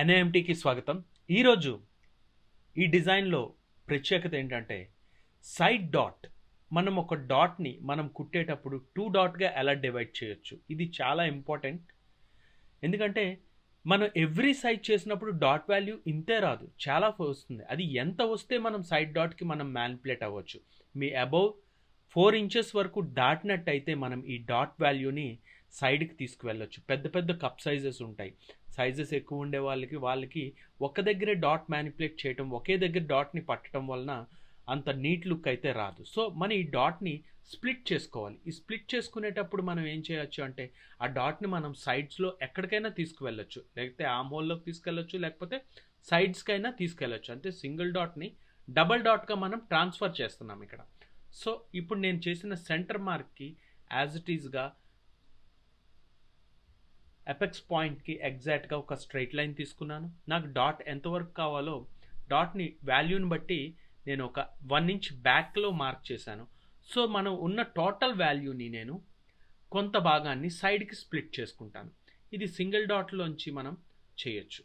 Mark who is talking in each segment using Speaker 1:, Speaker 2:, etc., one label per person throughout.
Speaker 1: ఎన్ఏఎంటీకి స్వాగతం ఈరోజు ఈ డిజైన్లో ప్రత్యేకత ఏంటంటే సైడ్ డాట్ మనం ఒక డాట్ని మనం కుట్టేటప్పుడు టూ డాట్గా ఎలా డివైడ్ చేయొచ్చు ఇది చాలా ఇంపార్టెంట్ ఎందుకంటే మనం ఎవ్రీ సైడ్ చేసినప్పుడు డాట్ వాల్యూ ఇంతే రాదు చాలా వస్తుంది అది ఎంత వస్తే మనం సైడ్ డాట్కి మనం మ్యాన్పులేట్ అవ్వచ్చు మీ అబౌవ్ ఫోర్ ఇంచెస్ వరకు అయితే మనం ఈ డాట్ వాల్యూని సైడ్కి తీసుకువెళ్ళొచ్చు పెద్ద పెద్ద కప్ సైజెస్ ఉంటాయి సైజెస్ ఎక్కువ ఉండే వాళ్ళకి వాళ్ళకి ఒక దగ్గరే డాట్ మ్యానిపులేట్ చేయటం ఒకే దగ్గర డాట్ని పట్టడం వలన అంత నీట్ లుక్ అయితే రాదు సో మనం ఈ డాట్ని స్ప్లిట్ చేసుకోవాలి ఈ స్ప్లిట్ చేసుకునేటప్పుడు మనం ఏం చేయొచ్చు అంటే ఆ డాట్ని మనం సైడ్స్లో ఎక్కడికైనా తీసుకువెళ్ళొచ్చు లేకపోతే ఆ మోల్లోకి తీసుకెళ్ళొచ్చు లేకపోతే సైడ్స్కైనా తీసుకెళ్ళొచ్చు అంటే సింగిల్ డాట్ని డబల్ డాట్గా మనం ట్రాన్స్ఫర్ చేస్తున్నాం ఇక్కడ సో ఇప్పుడు నేను చేసిన సెంటర్ మార్క్కి యాజ్ ఇట్ ఈజ్గా ఎపెక్స్ పాయింట్కి ఎగ్జాక్ట్గా ఒక స్ట్రైట్ లైన్ తీసుకున్నాను నాకు డాట్ ఎంతవరకు కావాలో డాట్ని వాల్యూని బట్టి నేను ఒక వన్ ఇంచ్ బ్యాక్లో మార్క్ చేశాను సో మనం ఉన్న టోటల్ వాల్యూని నేను కొంత భాగాన్ని సైడ్కి స్ప్లిట్ చేసుకుంటాను ఇది సింగిల్ డాట్లోంచి మనం చేయొచ్చు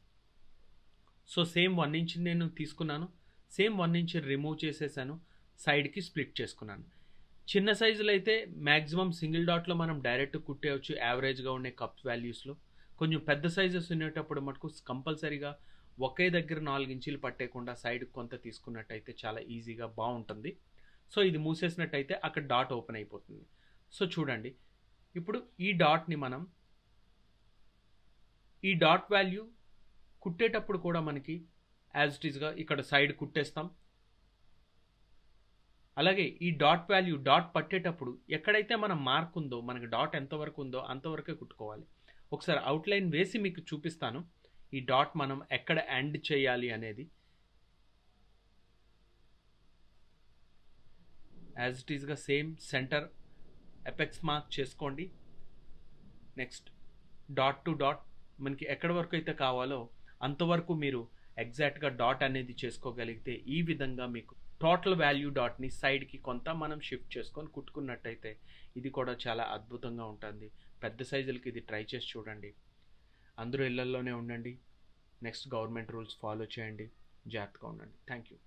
Speaker 1: సో సేమ్ వన్ ఇంచ్ నేను తీసుకున్నాను సేమ్ వన్ ఇంచ్ రిమూవ్ చేసేసాను సైడ్కి స్ప్లిట్ చేసుకున్నాను చిన్న సైజులో అయితే మ్యాక్సిమం సింగిల్ డాట్లో మనం డైరెక్ట్ కుట్టేయచ్చు యావరేజ్గా ఉండే కప్ వాల్యూస్లో కొంచెం పెద్ద సైజెస్ ఉండేటప్పుడు మటుకు కంపల్సరీగా ఒకే దగ్గర నాలుగు ఇంచీలు పట్టేయకుండా సైడ్ కొంత తీసుకున్నట్టయితే చాలా ఈజీగా బాగుంటుంది సో ఇది మూసేసినట్టయితే అక్కడ డాట్ ఓపెన్ అయిపోతుంది సో చూడండి ఇప్పుడు ఈ డాట్ని మనం ఈ డాట్ వాల్యూ కుట్టేటప్పుడు కూడా మనకి యాజ్ ఇట్ ఈస్గా ఇక్కడ సైడ్ కుట్టేస్తాం అలాగే ఈ డాట్ వాల్యూ డాట్ పట్టేటప్పుడు ఎక్కడైతే మన మార్క్ ఉందో మనకి డాట్ ఎంతవరకు ఉందో అంతవరకే కుట్టుకోవాలి ఒకసారి అవుట్లైన్ వేసి మీకు చూపిస్తాను ఈ డాట్ మనం ఎక్కడ ఎండ్ చేయాలి అనేది యాజ్ ఇట్ ఈస్గా సేమ్ సెంటర్ ఎపెక్స్ మార్క్ చేసుకోండి నెక్స్ట్ డాట్ టు డాట్ మనకి ఎక్కడి వరకు అయితే కావాలో అంతవరకు మీరు ఎగ్జాక్ట్గా డాట్ అనేది చేసుకోగలిగితే ఈ విధంగా మీకు టోటల్ వాల్యూ డాట్ని సైడ్కి కొంత మనం షిఫ్ట్ చేసుకొని కుట్టుకున్నట్టయితే ఇది కూడా చాలా అద్భుతంగా ఉంటుంది పెద్ద సైజులకి ఇది ట్రై చేసి చూడండి అందరూ ఇళ్లల్లోనే ఉండండి నెక్స్ట్ గవర్నమెంట్ రూల్స్ ఫాలో చేయండి జాగ్రత్తగా ఉండండి థ్యాంక్ యూ